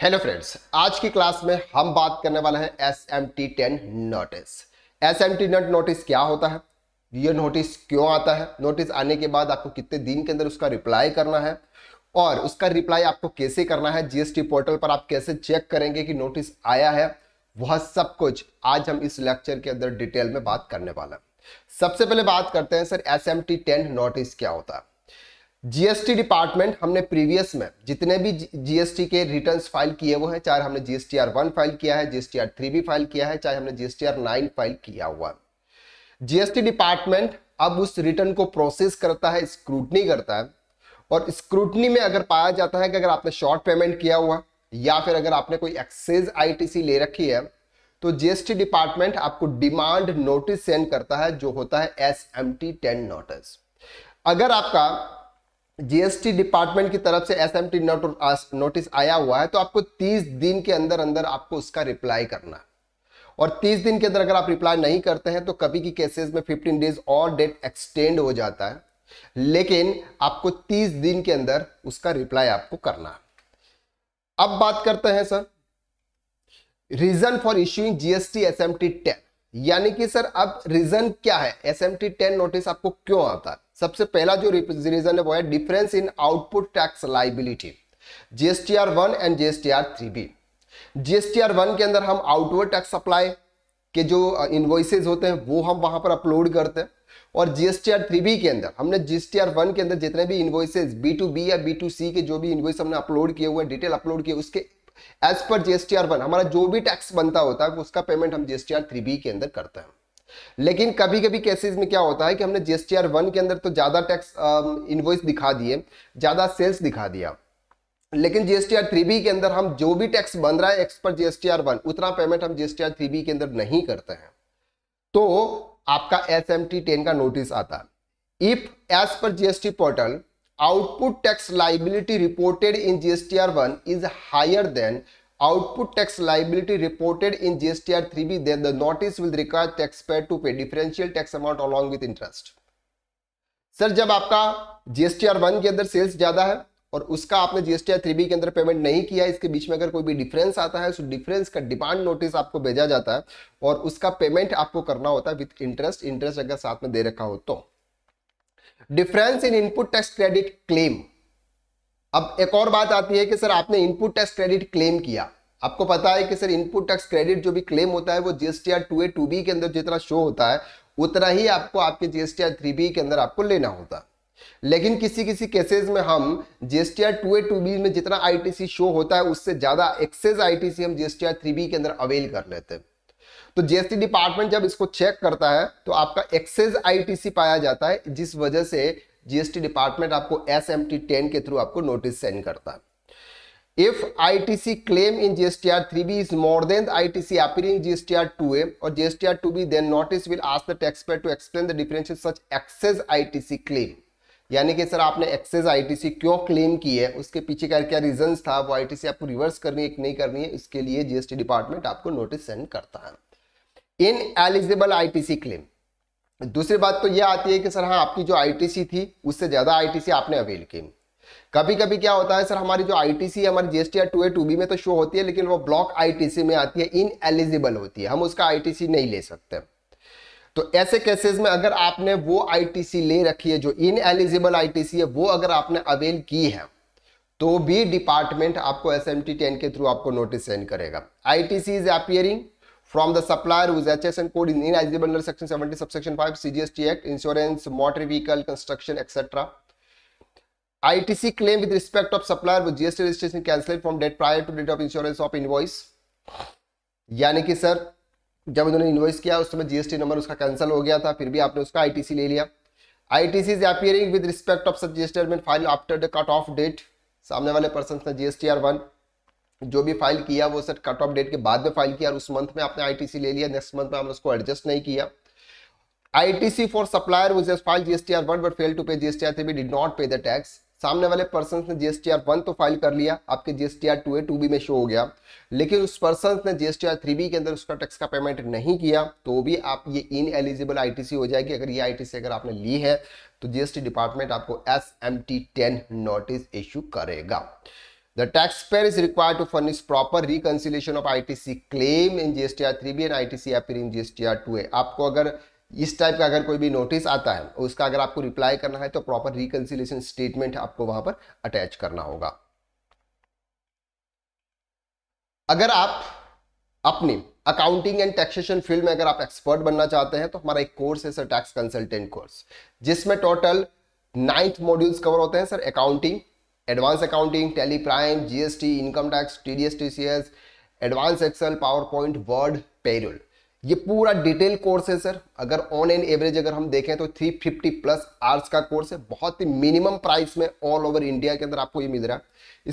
Hello friends आज की class में हम बात करने वाले हैं S M T ten notice S M T नट नोटिस क्या होता है ये नोटिस क्यों आता है नोटिस आने के बाद आपको कितने दिन के अंदर उसका रिप्लाई करना है और उसका रिप्लाई आपको कैसे करना है जीएसटी पोर्टल पर आप कैसे चेक करेंगे कि नोटिस आया है वह सब कुछ आज हम इस लेक्चर के अंदर डिटेल में बात करने वाला सबसे पहले बात करते हैं sir S M T ten notice क्या होता है जीएसटी डिपार्टमेंट हमने प्रीवियस में जितने भी जीएसटी के रिटर्न्स फाइल किए हुए हैं चाहे हमने जीएसटी आर वन फाइल किया है जीएसटी आर थ्री भी फाइल किया है चाहे हमने जीएसटी आर नाइन फाइल किया हुआ जीएसटी डिपार्टमेंट अब उस रिटर्न को प्रोसेस करता है स्क्रूटनी करता है और स्क्रूटनी में अगर पाया जाता है कि अगर आपने शॉर्ट पेमेंट किया हुआ या फिर अगर आपने कोई एक्सेज आईटीसी ले रखी है तो जीएसटी डिपार्टमेंट आपको डिमांड नोटिस सेंड करता है जो होता है S M T ten notice अगर आपका जीएसटी डिपार्टमेंट की तरफ से एसएमटी नोटिस आया हुआ है तो आपको 30 दिन के अंदर अंदर आपको उसका रिप्लाई करना है और 30 दिन के अंदर अगर आप रिप्लाई नहीं करते हैं तो कभी की केसेस में 15 डेज और डेट एक्सटेंड हो जाता है लेकिन आपको 30 दिन के अंदर उसका रिप्लाई आपको करना है अब बात करते हैं sir reason for issuing GST SMT 10 यानी कि सर अब रीजन क्या है टी टेन नोटिस आपको क्यों आता है सबसे पहला जो रीजन है वो है difference in output tax liability GSTR one and GSTR three B GSTR one के अंदर हम आउटवर्ड टैक्स सप्लाई के जो इन्वॉइसेज होते हैं वो हम वहां पर अपलोड करते हैं और जीएसटीआर थ्री बी के अंदर हमने जीएसटीआर वन के अंदर जितने भी इन्वॉइसेज बी टू बी या बी टू सी के जो भी इन्वॉइस हमने अपलोड किए हुए डिटेल अपलोड किए उसके एज पर जीएसटीआर वन हमारा जो भी टैक्स बनता होता है उसका पेमेंट हम जीएसटीआर थ्री बी के अंदर करते हैं लेकिन कभी कभी केसेस में क्या होता है कि हमने जीएसटीआर वन के अंदर तो ज़्यादा टैक्स इनवॉइस दिखा दिए ज़्यादा सेल्स दिखा दिया लेकिन जीएसटीआर थ्री बी के अंदर हम जो भी टैक्स बन रहा है एक्सपर्ट जीएसटीआर वन उतना पेमेंट हम जीएसटीआर थ्री बी के अंदर नहीं करते हैं तो आपका एस एम टी टेन का नोटिस आता है if as per GST portal output tax liability reported in GSTR one is higher than output tax liability reported in GSTR 3B, then the notice will require taxpayer to pay differential tax amount along with interest. Sir जब आपका GSTR one के अंदर sales ज्यादा है और उसका आपने GSTR three B के अंदर पेमेंट नहीं किया है इसके बीच में अगर कोई भी डिफरेंस आता है तो डिफरेंस का डिमांड नोटिस आपको भेजा जाता है और उसका पेमेंट आपको करना होता है विद इंटरेस्ट इंटरेस्ट अगर साथ में दे रखा हो तो difference in input tax credit claim अब एक और बात आती है कि सर आपने इनपुट टैक्स क्रेडिट क्लेम किया आपको पता है कि सर इनपुट टैक्स क्रेडिट जो भी क्लेम होता है वो GST R two A two B के अंदर जितना शो होता है उतना ही आपको आपके जीएसटी आर थ्री बी के अंदर आपको लेना होता है लेकिन किसी किसी केसेस में हम GST R two A two B में जितना आईटीसी शो होता है उससे ज्यादा एक्सेस आईटीसी हम जीएसटी आर थ्री बी के अंदर अवेल कर लेते हैं तो जीएसटी डिपार्टमेंट जब इसको चेक करता है तो आपका एक्सेस आईटीसी पाया जाता है जिस वजह से जीएसटी डिपार्टमेंट आपको एस एम टी टेन के थ्रू आपको नोटिस सेंड करता है if I T C claim in three B if ITC claim in GSTR 3B is more than the ITC appearing in GSTR 2A or GSTR 2B, then notice will ask the taxpayer to explain the such access I T C claim यानी कि sir आपने access I T सी क्यों claim की है उसके पीछे का क्या रीजन था वो आई टी सी आपको रिवर्स करनी है कि नहीं करनी है इसके लिए जीएसटी डिपार्टमेंट आपको नोटिस सेंड करता है ineligible I T C claim दूसरी बात तो यह आती है कि सर हाँ आपकी जो आईटीसी थी उससे ज़्यादा आईटीसी आपने अवेल की कभी कभी क्या होता है सर हमारी जो आईटीसी हमारी GST two A two B में तो शो होती है लेकिन वो ब्लॉक आईटीसी में आती है इन एलिजिबल होती है हम उसका आईटीसी नहीं ले सकते तो ऐसे केसेस में अगर आपने वो आईटीसी ले रखी है जो इन एलिजिबल आईटीसी है वो अगर आपने अवेल की है तो भी डिपार्टमेंट आपको एस एम टी टेन के थ्रू आपको नोटिस सेंड करेगा I T C is appearing from the supplier whose HSN code is ineligible under Section 70, Subsection 5, CGST Act, insurance, motor vehicle, construction, etc. ITC claim with respect of supplier with GST registration cancelled from date prior to date of insurance of invoice. यानी कि sir जब इन्होंने invoice किया उस समय GST number उसका cancel हो गया था फिर भी आपने उसका आईटीसी ले लिया ITC is appearing with respect of such GST file after the cut off date सामने वाले पर्सन ने जीएसटीआर वन जो भी फाइल किया वो सर कट ऑफ डेट के बाद में फाइल किया और उस मंथ में आपने आईटीसी ले लिया नेक्स्ट मंथ में हमने उसको एडजस्ट नहीं किया ITC for supplier which has file GSTR 1 but fail to pay GSTR 3 B did not pay the tax सामने वाले पर्सन ने जीएसटीआर 1 तो फाइल कर लिया आपके जीएसटीआर 2 ए 2बी में शो हो गया लेकिन उस पर्सन ने जीएसटीआर 3बी के अंदर उसका टैक्स का पेमेंट नहीं किया तो भी आप ये इन एलिजिबल आईटीसी हो जाएगी अगर ये आईटीसी अगर आपने ली है तो जीएसटी डिपार्टमेंट आपको S M T ten notice issue करेगा The taxpayer is required to furnish proper reconciliation of ITC claim in GSTR 3B and ITC appeal in GSTR 2A. आपको अगर इस टाइप का अगर कोई भी नोटिस आता है उसका अगर आपको रिप्लाई करना है तो प्रॉपर रिकंसिलेशन स्टेटमेंट आपको वहां पर अटैच करना होगा अगर आप अपनी अकाउंटिंग एंड टैक्सेशन फील्ड में अगर आप एक्सपर्ट बनना चाहते हैं तो हमारा एक कोर्स है सर टैक्स कंसल्टेंट कोर्स जिसमें टोटल नाइन्थ मॉड्यूल्स कवर होते हैं sir accounting advance accounting Tally Prime GST income tax TDS TCS advance Excel PowerPoint Word payroll ये पूरा डिटेल कोर्स है सर अगर ऑन एन एवरेज अगर हम देखें तो 350 प्लस आर्स का कोर्स है बहुत ही मिनिमम प्राइस में ऑल ओवर इंडिया के अंदर आपको ये मिल रहा है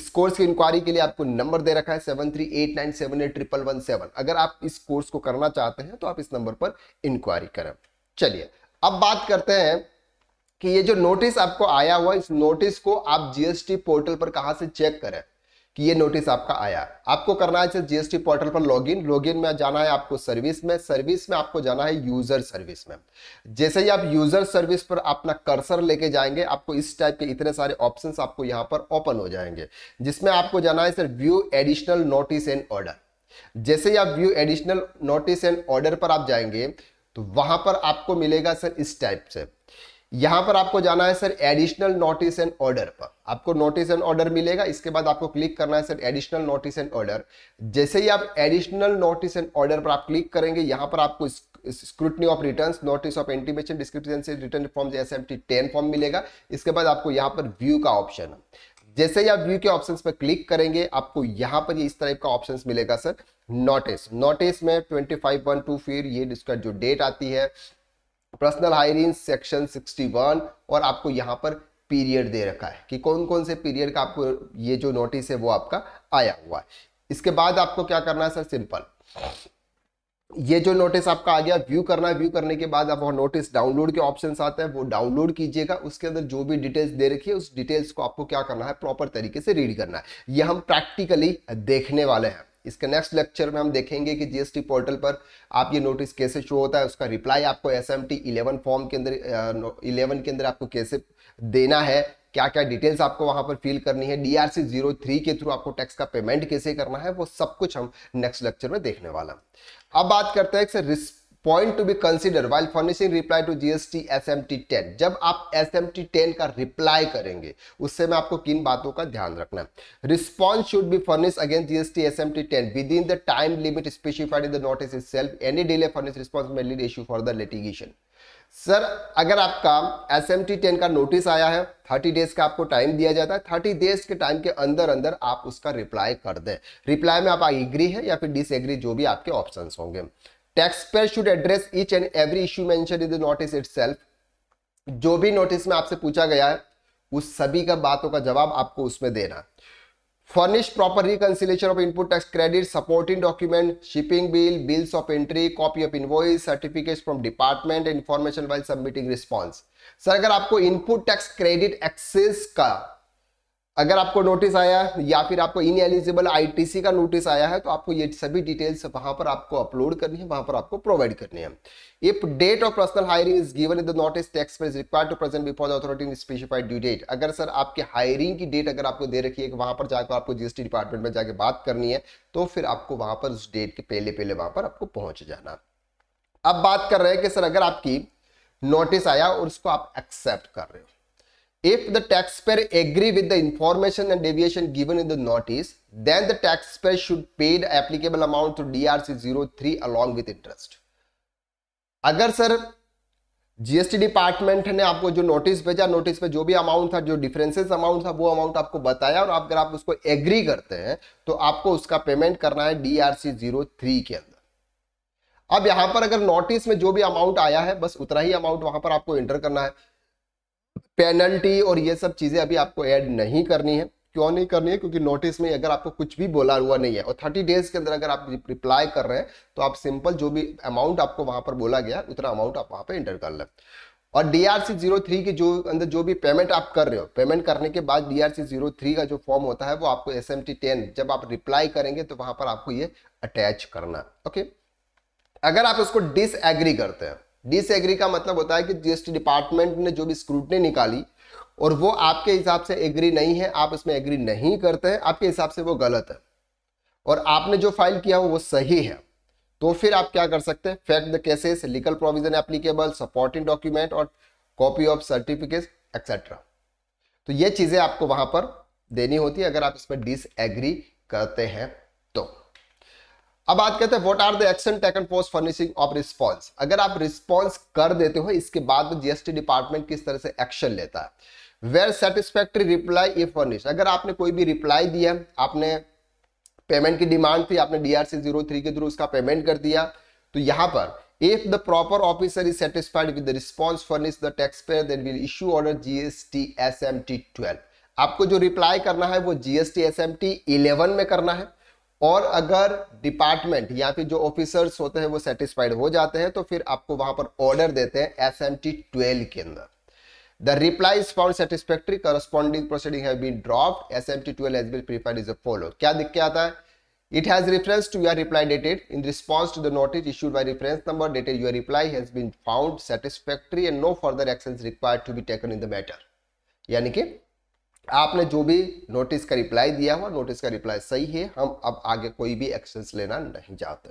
इस कोर्स की इंक्वायरी के लिए आपको नंबर दे रखा है seven three eight nine seven eight triple one seven अगर आप इस कोर्स को करना चाहते हैं तो आप इस नंबर पर इंक्वायरी करें चलिए अब बात करते हैं कि ये जो नोटिस आपको आया हुआ इस नोटिस को आप जीएसटी पोर्टल पर कहां से चेक करें कि ये नोटिस आपका आया आपको करना है जीएसटी पोर्टल पर लॉगिन लॉगिन में जाना है आपको सर्विस में सर्विस में आपको जाना है यूजर सर्विस में जैसे ही आप यूजर सर्विस पर अपना कर्सर लेके जाएंगे आपको इस टाइप के इतने सारे ऑप्शन आपको यहां पर ओपन हो जाएंगे जिसमें आपको जाना है sir view additional notice and order जैसे ही आप view additional notice and order पर आप जाएंगे तो वहां पर आपको मिलेगा सर इस टाइप से यहां पर आपको जाना है sir additional notice and order पर आपको नोटिस एंड ऑर्डर मिलेगा इसके बाद आपको क्लिक करना है sir additional notice and order जैसे ही आप एडिशनल नोटिस एंड ऑर्डर पर आप क्लिक करेंगे यहां पर आपको scrutiny of return notice of intimation description से return form S M T ten form मिलेगा इसके बाद आपको यहां पर व्यू का ऑप्शन है जैसे ही आप व्यू के ऑप्शंस पर क्लिक करेंगे आपको यहां पर ये इस टाइप का ऑप्शंस मिलेगा सर नोटिस नोटिस में ट्वेंटी फाइव वन टू फिर ये इसका जो डेट आती है पर्सनल हायरिंग सेक्शन 61 और आपको यहाँ पर पीरियड दे रखा है कि कौन कौन से पीरियड का आपको ये जो नोटिस है वो आपका आया हुआ है इसके बाद आपको क्या करना है सर सिंपल ये जो नोटिस आपका आ गया व्यू करना है व्यू करने के बाद आप नोटिस डाउनलोड के ऑप्शन आते हैं वो डाउनलोड कीजिएगा उसके अंदर जो भी डिटेल्स दे रखी है उस डिटेल्स को आपको क्या करना है प्रॉपर तरीके से रीड करना है ये हम प्रैक्टिकली देखने वाले हैं इसके नेक्स्ट लेक्चर में हम देखेंगे कि जीएसटी पोर्टल पर आप ये नोटिस कैसे शो होता है उसका रिप्लाई आपको S M T eleven form के अंदर इलेवन के अंदर आपको कैसे देना है क्या क्या डिटेल्स आपको वहां पर फिल करनी है डीआरसी जीरो थ्री के थ्रू आपको टैक्स का पेमेंट कैसे करना है वो सब कुछ हम नेक्स्ट लेक्चर में देखने वाला अब बात करते हैं point to be consider while furnishing reply to GST S M T ten जब आप एस एम टी टेन का रिप्लाई करेंगे उससे में आपको किन बातों का ध्यान रखना है response should be furnish against GST S M T ten within the time limit specified in the notice itself any delay furnish response may lead issue for the litigation sir अगर आपका S M T ten का notice आया है thirty days का आपको time दिया जाता है थर्टी डेज के टाइम के अंदर अंदर आप उसका रिप्लाई कर दें रिप्लाई में आप एग्री है या फिर डिसएग्री जो भी आपके ऑप्शंस होंगे taxpayer should address each and every issue mention in the notice it जो भी नोटिस में आपसे पूछा गया है उस सभी का बातों का जवाब आपको उसमें देना furnish proper reconciliation of input tax credit supporting document shipping bill bills of entry copy of invoice certificates from department information while submitting response sir अगर आपको इनपुट टैक्स क्रेडिट एक्सेस का अगर आपको नोटिस आया या फिर आपको इन एलिजिबल आई का नोटिस आया है तो आपको ये सभी डिटेल्स वहां पर आपको अपलोड करनी है वहां पर आपको प्रोवाइड करनी है if date of personal hearing is given in the notice tax is required to present before the authority in specified due date अगर सर आपकी हायरिंग की डेट अगर आपको दे रखी है वहां पर जाकर आपको जीएसटी डिपार्टमेंट में जाकर बात करनी है तो फिर आपको वहां पर उस डेट के पहले पहले वहां पर आपको पहुंच जाना अब बात कर रहे हैं कि सर अगर आपकी नोटिस आया और उसको आप एक्सेप्ट कर रहे हो If the taxpayer agree with the information and deviation given in the notice, then the taxpayer should pay the applicable amount to DRC 03 along with interest. अगर सर जीएसटी डिपार्टमेंट ने आपको जो नोटिस भेजा notice पे जो भी amount था जो डिफरेंसेस अमाउंट था वो अमाउंट आपको बताया और अगर आप उसको एग्री करते हैं तो आपको उसका पेमेंट करना है डीआरसी जीरो थ्री के अंदर अब यहां पर अगर नोटिस में जो भी अमाउंट आया है बस उतना ही अमाउंट वहां पर आपको एंटर करना है पेनल्टी और ये सब चीज़ें अभी आपको ऐड नहीं करनी है क्यों नहीं करनी है क्योंकि नोटिस में अगर आपको कुछ भी बोला हुआ नहीं है और थर्टी डेज के अंदर अगर आप रिप्लाई कर रहे हैं तो आप सिंपल जो भी अमाउंट आपको वहां पर बोला गया उतना अमाउंट आप वहां पर एंटर कर लें और D R C zero three के जो अंदर जो भी पेमेंट आप कर रहे हो पेमेंट करने के बाद D R C zero three का जो फॉर्म होता है वो आपको एस एम टी टेन जब आप रिप्लाई करेंगे तो वहां पर आपको ये अटैच करना ओके अगर आप उसको डिसएग्री करते हैं डिसएग्री का मतलब होता है कि जीएसटी डिपार्टमेंट ने जो भी स्क्रूटनी निकाली और वो आपके हिसाब से एग्री नहीं है आप उसमें एग्री नहीं करते हैं आपके हिसाब से वो गलत है और आपने जो फाइल किया हो वो सही है तो फिर आप क्या कर सकते हैं fact the cases legal provision applicable supporting document और कॉपी ऑफ सर्टिफिकेट एक्सेट्रा तो ये चीज़ें आपको वहां पर देनी होती है अगर आप इसमें डिसएग्री करते हैं तो अब बात करते हैं what are the action taken post furnishing of response अगर आप रिस्पांस कर देते हो इसके बाद में जीएसटी डिपार्टमेंट किस तरह से एक्शन लेता है where satisfactory reply if furnish अगर आपने कोई भी रिप्लाई दिया आपने पेमेंट की डिमांड थी आपने डीआरसी जीरो थ्री के थ्रू उसका पेमेंट कर दिया तो यहां पर if the proper officer is satisfied with the response furnish the tax payer then will issue order GST SMT 12 आपको जो रिप्लाई करना है वो जीएसटी एसएमटी 11 में करना है और अगर डिपार्टमेंट या फिर जो ऑफिसर्स होते हैं वो सेटिस्फाइड हो जाते हैं तो फिर आपको वहां पर ऑर्डर देते हैं एस एम टी ट्वेल्व के अंदर the reply is found satisfactory corresponding proceeding have been dropped S M T twelve has been preferred is a follow क्या दिख के आता है It has reference to your reply dated in response to the notice issued by reference number dated your reply has been found satisfactory and no further actions required to be taken in the matter. यानी कि आपने जो भी notice का reply दिया हुआ notice का reply सही है हम अब आगे कोई भी एक्शन लेना नहीं चाहते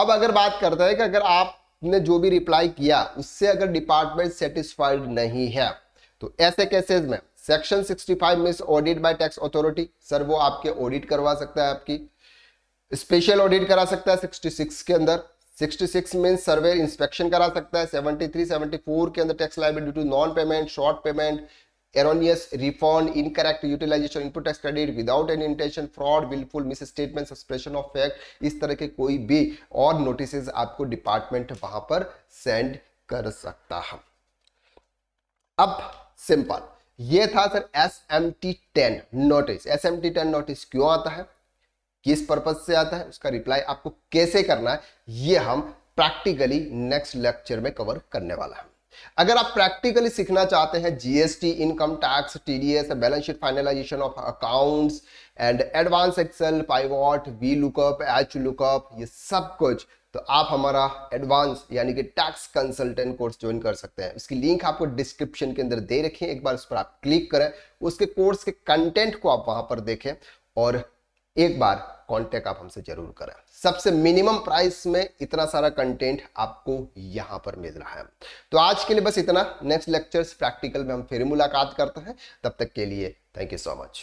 अब अगर बात करते हैं कि अगर आपने जो भी रिप्लाई किया उससे अगर डिपार्टमेंट सेटिस्फाइड नहीं है तो ऐसे केसेस में section 65 five miss audit by tax authority sir वो आपके ऑडिट करवा सकता है आपकी स्पेशल ऑडिट करा सकता है 66 के अंदर 66 मीन्स सर्वे इंस्पेक्शन करा सकता है 73, 74 के अंदर tax liability to non payment short payment erroneous, refund, incorrect utilization, input tax credit without any intention, fraud, willful misstatement, suppression of fact is tarah ke koi bhi aur notices aapko department wahan par send kar sakta hai ab simple ये था सर S M T ten notice S M T ten notice क्यों आता है किस purpose से आता है उसका रिप्लाई आपको कैसे करना है ये हम प्रैक्टिकली नेक्स्ट लेक्चर में कवर करने वाला है अगर आप प्रैक्टिकली सीखना चाहते हैं GST income tax TDS balance sheet finalization of accounts and advance Excel pivot V lookup H lookup ये सब कुछ तो आप हमारा एडवांस यानी कि टैक्स कंसल्टेंट कोर्स ज्वाइन कर सकते हैं उसकी लिंक आपको डिस्क्रिप्शन के अंदर दे रखी है एक बार उस पर आप क्लिक करें उसके कोर्स के कंटेंट को आप वहां पर देखें और एक बार कांटेक्ट आप हमसे जरूर करें सबसे मिनिमम प्राइस में इतना सारा कंटेंट आपको यहां पर मिल रहा है तो आज के लिए बस इतना नेक्स्ट लेक्चर्स प्रैक्टिकल में हम फिर मुलाकात करते हैं तब तक के लिए थैंक यू सो मच